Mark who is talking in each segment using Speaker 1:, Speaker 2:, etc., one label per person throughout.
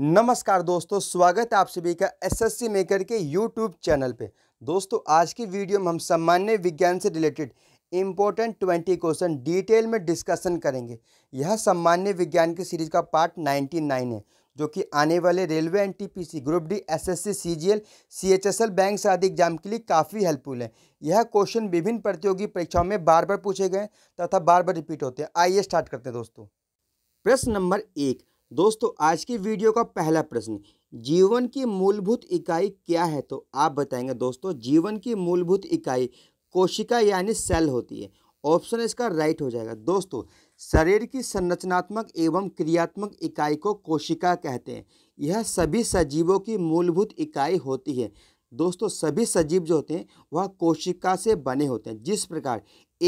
Speaker 1: नमस्कार दोस्तों स्वागत है आप सभी का एसएससी मेकर के यूट्यूब चैनल पे दोस्तों आज की वीडियो में हम सामान्य विज्ञान से related important twenty question detail में डिस्कशन करेंगे यह सामान्य विज्ञान की सीरीज का पार्ट नाइन्टी नाइन है जो कि आने वाले railway N T group D S S C C G L C H S L bank से आदि एग्जाम के लिए काफ़ी हेल्पफुल है यह क्वेश्चन विभिन्न प्रतियोगी परीक्षाओं में बार बार पूछे गए तथा बार बार रिपीट होते हैं आइए स्टार्ट करते हैं दोस्तों प्रश्न नंबर एक दोस्तों आज की वीडियो का पहला प्रश्न जीवन की मूलभूत इकाई क्या है तो आप बताएंगे दोस्तों जीवन की मूलभूत इकाई कोशिका यानी सेल होती है ऑप्शन इसका राइट हो जाएगा दोस्तों शरीर की संरचनात्मक एवं क्रियात्मक इकाई को कोशिका कहते हैं यह सभी सजीवों की मूलभूत इकाई होती है दोस्तों सभी सजीव जो होते हैं वह कोशिका से बने होते हैं जिस प्रकार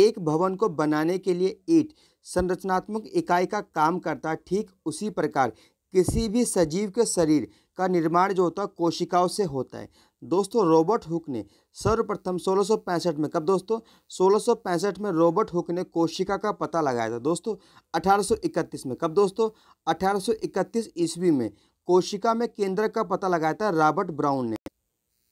Speaker 1: एक भवन को बनाने के लिए ईट संरचनात्मक इकाई का काम करता है ठीक उसी प्रकार किसी भी सजीव के शरीर का निर्माण जो होता है कोशिकाओं से होता है दोस्तों रॉबर्ट हुक ने सर्वप्रथम 1665 में कब दोस्तों 1665 में रॉबर्ट हुक ने कोशिका का पता लगाया था दोस्तों 1831 में कब दोस्तों 1831 ईस्वी में कोशिका में केंद्र का पता लगाया था रॉबर्ट ब्राउन ने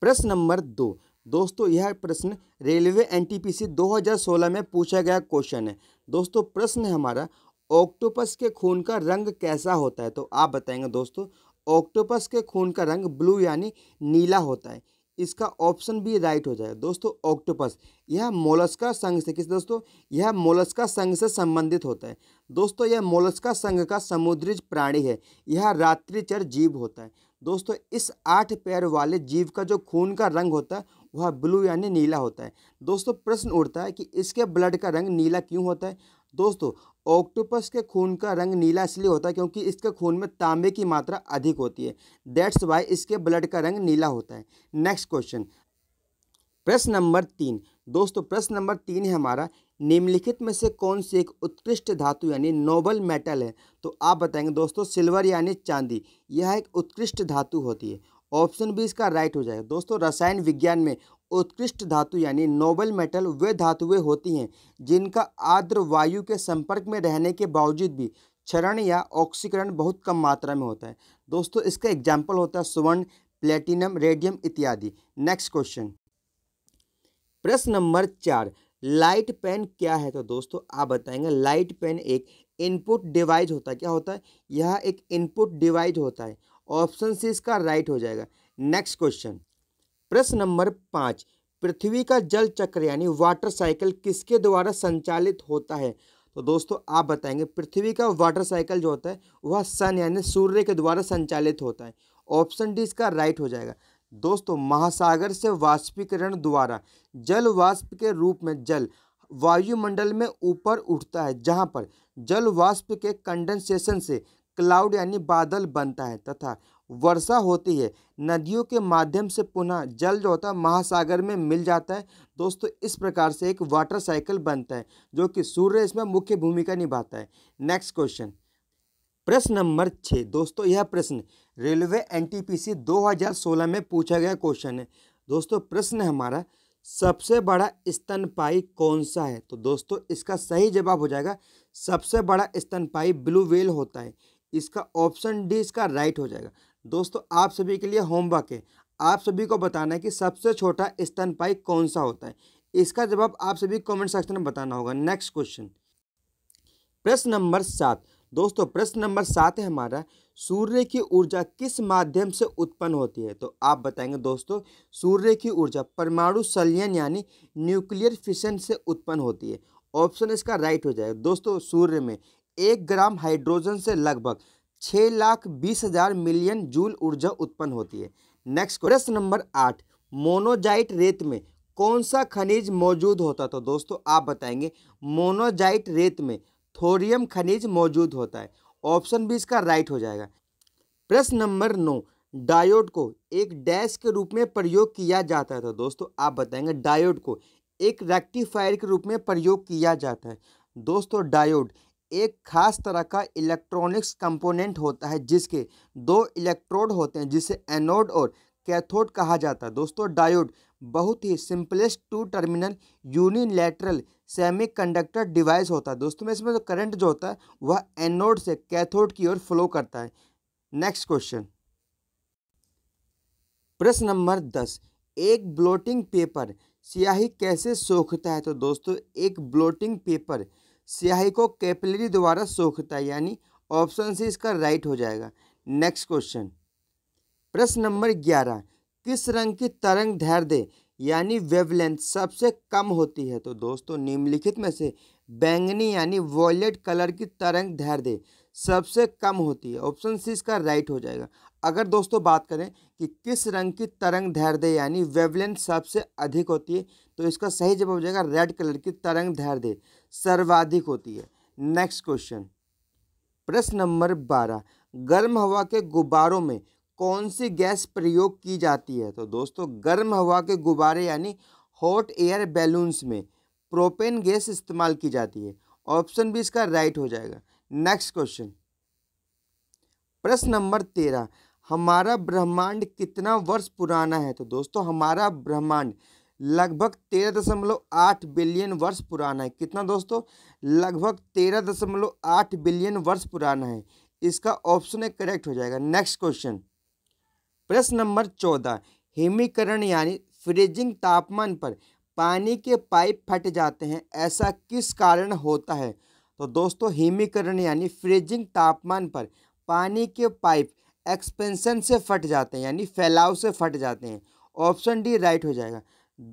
Speaker 1: प्रश्न नंबर दो दोस्तों यह प्रश्न रेलवे एनटीपीसी 2016 में पूछा गया क्वेश्चन है दोस्तों प्रश्न है हमारा ऑक्टोपस के खून का रंग कैसा होता है तो आप बताएंगे दोस्तों ऑक्टोपस के खून का रंग ब्लू यानी नीला होता है इसका ऑप्शन भी राइट हो जाए दोस्तों ऑक्टोपस यह मोलस्का संघ से किस दोस्तों यह मोलस्का संघ से संबंधित होता है दोस्तों यह मोलस्का संघ का समुद्री प्राणी है यह रात्रिचर जीव होता है दोस्तों इस आठ पैर वाले जीव का जो खून का रंग होता है वह ब्लू यानी नीला होता है दोस्तों प्रश्न उठता है कि इसके ब्लड का रंग नीला क्यों होता है दोस्तों ऑक्टोपस के खून का रंग नीला इसलिए होता है क्योंकि इसके खून में तांबे की मात्रा अधिक होती है दैट्स वाई इसके ब्लड का रंग नीला होता है नेक्स्ट क्वेश्चन प्रश्न नंबर तीन दोस्तों प्रश्न नंबर तीन है हमारा निम्नलिखित में से कौन सी एक उत्कृष्ट धातु यानी नोबल मेटल है तो आप बताएंगे दोस्तों सिल्वर यानी चांदी यह एक उत्कृष्ट धातु होती है ऑप्शन बी इसका राइट हो जाएगा दोस्तों रसायन विज्ञान में उत्कृष्ट धातु यानी नोबल मेटल वे धातुएं होती हैं जिनका आर्द्र वायु के संपर्क में रहने के बावजूद भी क्षरण या ऑक्सीकरण बहुत कम मात्रा में होता है दोस्तों इसका एग्जाम्पल होता है सुवर्ण प्लेटिनम रेडियम इत्यादि नेक्स्ट क्वेश्चन प्रश्न नंबर चार लाइट पेन क्या है तो दोस्तों आप बताएंगे लाइट पेन एक इनपुट डिवाइस होता है क्या होता है यह एक इनपुट डिवाइस होता है ऑप्शन सी इसका राइट हो जाएगा नेक्स्ट क्वेश्चन प्रश्न नंबर पाँच पृथ्वी का जल चक्र यानी वाटर साइकिल किसके द्वारा संचालित होता है तो दोस्तों आप बताएंगे पृथ्वी का वाटर साइकिल जो होता है वह सन यानी सूर्य के द्वारा संचालित होता है ऑप्शन डी इसका राइट हो जाएगा दोस्तों महासागर से वाष्पीकरण द्वारा जल वाष्प के रूप में जल वायुमंडल में ऊपर उठता है जहाँ पर जल वाष्प के कंडेंसेशन से क्लाउड यानी बादल बनता है तथा वर्षा होती है नदियों के माध्यम से पुनः जल जो होता है महासागर में मिल जाता है दोस्तों इस प्रकार से एक वाटर साइकिल बनता है जो कि सूर्य इसमें मुख्य भूमिका निभाता है नेक्स्ट क्वेश्चन प्रश्न नंबर छः दोस्तों यह प्रश्न रेलवे एनटीपीसी 2016 में पूछा गया क्वेश्चन है दोस्तों प्रश्न हमारा सबसे बड़ा स्तनपाई कौन सा है तो दोस्तों इसका सही जवाब हो जाएगा सबसे बड़ा स्तनपाई ब्लू वेल होता है इसका ऑप्शन डी इसका राइट हो जाएगा दोस्तों आप सभी के लिए होमवर्क है आप सभी को बताना है कि सबसे छोटा स्तनपाई कौन सा होता है इसका जवाब आप सभी कमेंट सेक्शन में बताना होगा नेक्स्ट क्वेश्चन प्रश्न नंबर सात दोस्तों प्रश्न नंबर सात है हमारा सूर्य की ऊर्जा किस माध्यम से उत्पन्न होती है तो आप बताएंगे दोस्तों सूर्य की ऊर्जा परमाणु संलयन यानी न्यूक्लियर फिशन से उत्पन्न होती है ऑप्शन इसका राइट हो जाएगा दोस्तों सूर्य में एक ग्राम हाइड्रोजन से लगभग छः लाख बीस हज़ार मिलियन जूल ऊर्जा उत्पन्न होती है नेक्स्ट प्रश्न नंबर आठ मोनोजाइट रेत में कौन सा खनिज मौजूद होता तो दोस्तों आप बताएंगे मोनोजाइट रेत में थोरियम खनिज मौजूद होता है ऑप्शन भी इसका राइट हो जाएगा प्रश्न नंबर नौ डायोड को एक डैश के रूप में प्रयोग किया जाता था दोस्तों आप बताएंगे डायोड को एक रेक्टिफायर के रूप में प्रयोग किया जाता है दोस्तों डायोड एक खास तरह का इलेक्ट्रॉनिक्स कंपोनेंट होता है जिसके दो इलेक्ट्रोड होते हैं जिसे एनोड और कैथोड कहा जाता है दोस्तों डायोड बहुत ही simplest two terminal unilateral semiconductor device होता है दोस्तों में इसमें जो करंट जो होता है वह एनोड से कैथोड की ओर फ्लो करता है नेक्स्ट क्वेश्चन प्रश्न नंबर दस एक ब्लोटिंग पेपर स्याही कैसे सोखता है तो दोस्तों एक ब्लोटिंग पेपर स्याही को कैपिलरी द्वारा सोखता है यानी ऑप्शन से इसका राइट हो जाएगा नेक्स्ट क्वेश्चन प्रश्न नंबर ग्यारह किस रंग की तरंग धैर्य यानी वेवलेंथ सबसे कम होती है तो दोस्तों निम्नलिखित में से बैंगनी यानी वॉयलेट कलर की तरंग धैर्य सबसे कम होती है ऑप्शन सी इसका राइट हो जाएगा अगर दोस्तों बात करें कि किस रंग की तरंग धैर्य यानी वेवलेंथ सबसे अधिक होती है तो इसका सही जवाब हो जाएगा रेड कलर की तरंग धैर्य सर्वाधिक होती है नेक्स्ट क्वेश्चन प्रश्न नंबर बारह गर्म हवा के गुब्बारों में कौन सी गैस प्रयोग की जाती है तो दोस्तों गर्म हवा के गुब्बारे यानी हॉट एयर बैलून्स में प्रोपेन गैस इस्तेमाल की जाती है ऑप्शन भी इसका राइट हो जाएगा नेक्स्ट क्वेश्चन प्रश्न नंबर तेरह हमारा ब्रह्मांड कितना वर्ष पुराना है तो दोस्तों हमारा ब्रह्मांड लगभग तेरह दशमलव आठ बिलियन वर्ष पुराना है कितना दोस्तों लगभग तेरह दशमलव आठ बिलियन वर्ष पुराना है इसका ऑप्शन एक करेक्ट हो जाएगा नेक्स्ट क्वेश्चन प्रश्न नंबर चौदह हिमीकरण यानी फ्रीजिंग तापमान पर पानी के पाइप फट जाते हैं ऐसा किस कारण होता है तो दोस्तों हिमीकरण यानी फ्रीजिंग तापमान पर पानी के पाइप एक्सपेंशन से फट जाते हैं यानी फैलाव से फट जाते हैं ऑप्शन डी राइट हो जाएगा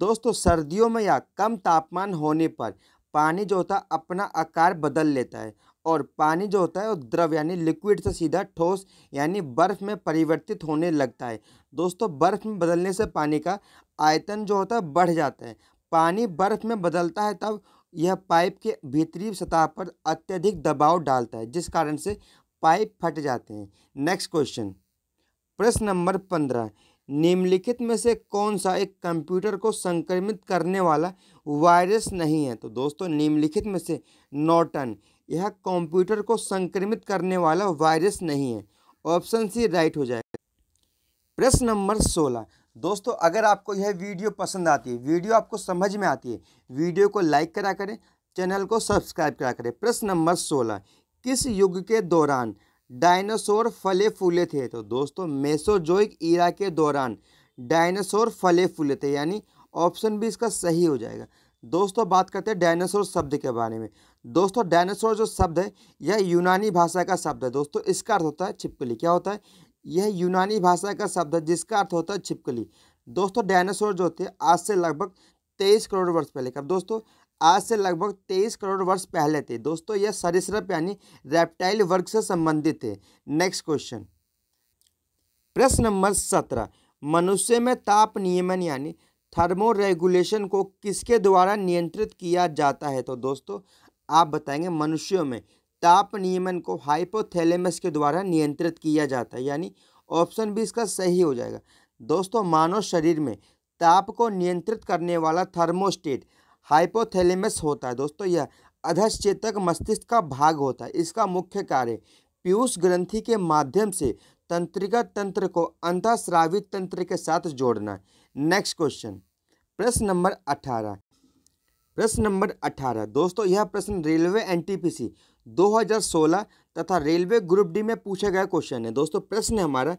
Speaker 1: दोस्तों सर्दियों में या कम तापमान होने पर पानी जो होता है अपना आकार बदल लेता है और पानी जो होता है वो द्रव यानी लिक्विड से सीधा ठोस यानी बर्फ़ में परिवर्तित होने लगता है दोस्तों बर्फ़ में बदलने से पानी का आयतन जो होता है बढ़ जाता है पानी बर्फ़ में बदलता है तब यह पाइप के भीतरी सतह पर अत्यधिक दबाव डालता है जिस कारण से पाइप फट जाते हैं नेक्स्ट क्वेश्चन प्रश्न नंबर पंद्रह निम्नलिखित में से कौन सा एक कंप्यूटर को संक्रमित करने वाला वायरस नहीं है तो दोस्तों निम्नलिखित में से नोटन यह कंप्यूटर को संक्रमित करने वाला वायरस नहीं है ऑप्शन सी राइट हो जाएगा प्रश्न नंबर सोलह दोस्तों अगर आपको यह वीडियो पसंद आती है वीडियो आपको समझ में आती है वीडियो को लाइक करा करें चैनल को सब्सक्राइब करा करें प्रश्न नंबर सोलह किस युग के दौरान डायनासोर फले फूले थे तो दोस्तों मेसोजोइक ईरा के दौरान डायनासोर फले फूले थे यानी ऑप्शन भी इसका सही हो जाएगा दोस्तों बात करते हैं डायनासोर शब्द के बारे में दोस्तों डायनासोर जो शब्द है यह यूनानी भाषा का शब्द है दोस्तों इसका अर्थ होता है छिपकली क्या होता है यह यूनानी भाषा का शब्द है जिसका अर्थ होता है छिपकली दोस्तों डायनासोर जो थे आज से लगभग तेईस करोड़ वर्ष पहले कब दोस्तों आज से लगभग तेईस करोड़ वर्ष पहले थे दोस्तों यह सरिसप यानी रेप्टाइल वर्ग से संबंधित थे नेक्स्ट क्वेश्चन प्रश्न नंबर सत्रह मनुष्य में ताप नियमन यानी थर्मोरेगुलेशन को किसके द्वारा नियंत्रित किया जाता है तो दोस्तों आप बताएंगे मनुष्यों में ताप नियमन को हाइपोथैलेमस के द्वारा नियंत्रित किया जाता है यानी ऑप्शन भी इसका सही हो जाएगा दोस्तों मानव शरीर में ताप को नियंत्रित करने वाला थर्मोस्टेट हाइपोथैलेमस होता है दोस्तों यह अधश्चेतक मस्तिष्क का भाग होता है इसका मुख्य कार्य पीयूष ग्रंथि के माध्यम से तंत्रिका तंत्र को अंतःस्रावित तंत्र के साथ जोड़ना नेक्स्ट क्वेश्चन प्रश्न नंबर अठारह प्रश्न नंबर 18 दोस्तों यह प्रश्न रेलवे एनटीपीसी 2016 तथा रेलवे ग्रुप डी में पूछा गया क्वेश्चन है दोस्तों प्रश्न हमारा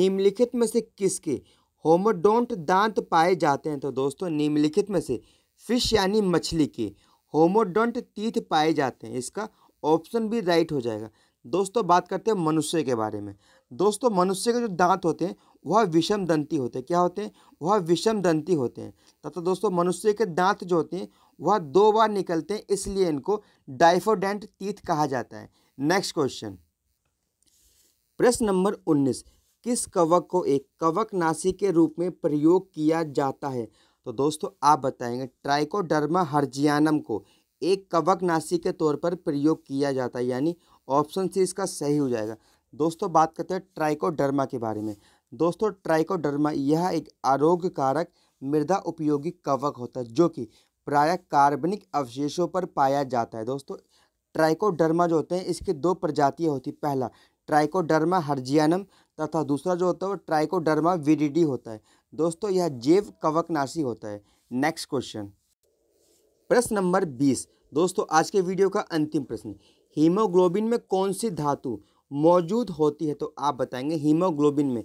Speaker 1: निम्नलिखित में से किसके होमोडोंट दांत पाए जाते हैं तो दोस्तों निम्नलिखित में से फिश यानी मछली के होमोडोंट तीथ पाए जाते हैं इसका ऑप्शन भी राइट हो जाएगा दोस्तों बात करते हैं मनुष्य के बारे में दोस्तों मनुष्य के जो दांत होते हैं वह विषम दंती होते हैं क्या होते हैं वह विषम दंती होते हैं तथा दोस्तों मनुष्य के दांत जो होते हैं वह दो बार निकलते हैं इसलिए इनको डाइफोडेंट तीथ कहा जाता है नेक्स्ट क्वेश्चन प्रश्न नंबर उन्नीस किस कवक को एक कवक नासी के रूप में प्रयोग किया जाता है तो दोस्तों आप बताएंगे ट्राइकोडर्मा हर्जियानम को एक कवक नासी के तौर पर प्रयोग किया जाता है यानी ऑप्शन सी इसका सही हो जाएगा दोस्तों बात करते हैं ट्राइकोडर्मा के बारे में दोस्तों ट्राइकोडर्मा यह एक आरोग्यकारक मृदा उपयोगी कवक होता है जो कि प्राय कार्बनिक अवशेषों पर पाया जाता है दोस्तों ट्राइकोडर्मा जो होते हैं इसकी दो प्रजातियाँ होती है पहला ट्राइकोडर्मा हर्जियानम तथा दूसरा जो होता है वो ट्राइकोडर्मा विडिडी होता है दोस्तों यह जैव कवकनाशी होता है नेक्स्ट क्वेश्चन प्रश्न नंबर बीस दोस्तों आज के वीडियो का अंतिम प्रश्न हीमोग्लोबिन में कौन सी धातु मौजूद होती है तो आप बताएंगे हीमोग्लोबिन में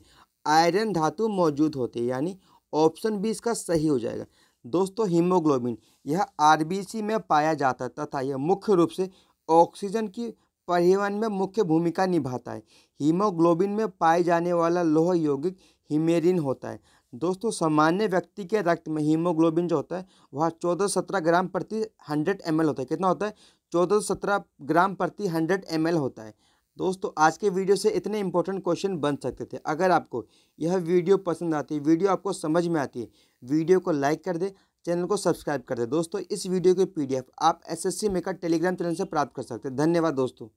Speaker 1: आयरन धातु मौजूद होती है यानी ऑप्शन बी इसका सही हो जाएगा दोस्तों हीमोग्लोबिन यह आरबीसी में पाया जाता है तथा यह मुख्य रूप से ऑक्सीजन की परिवहन में मुख्य भूमिका निभाता है हीमोग्लोबिन में पाए जाने वाला लोह यौगिक हिमेरिन होता है दोस्तों सामान्य व्यक्ति के रक्त में हीमोग्लोबिन जो होता है वह चौदह सत्रह ग्राम प्रति हंड्रेड एम होता है कितना होता है चौदह सत्रह ग्राम प्रति हंड्रेड एम होता है दोस्तों आज के वीडियो से इतने इंपॉर्टेंट क्वेश्चन बन सकते थे अगर आपको यह वीडियो पसंद आती है वीडियो आपको समझ में आती है वीडियो को लाइक कर दे चैनल को सब्सक्राइब कर दे दोस्तों इस वीडियो के पीडीएफ आप एसएससी मेकर टेलीग्राम चैनल से प्राप्त कर सकते हैं धन्यवाद दोस्तों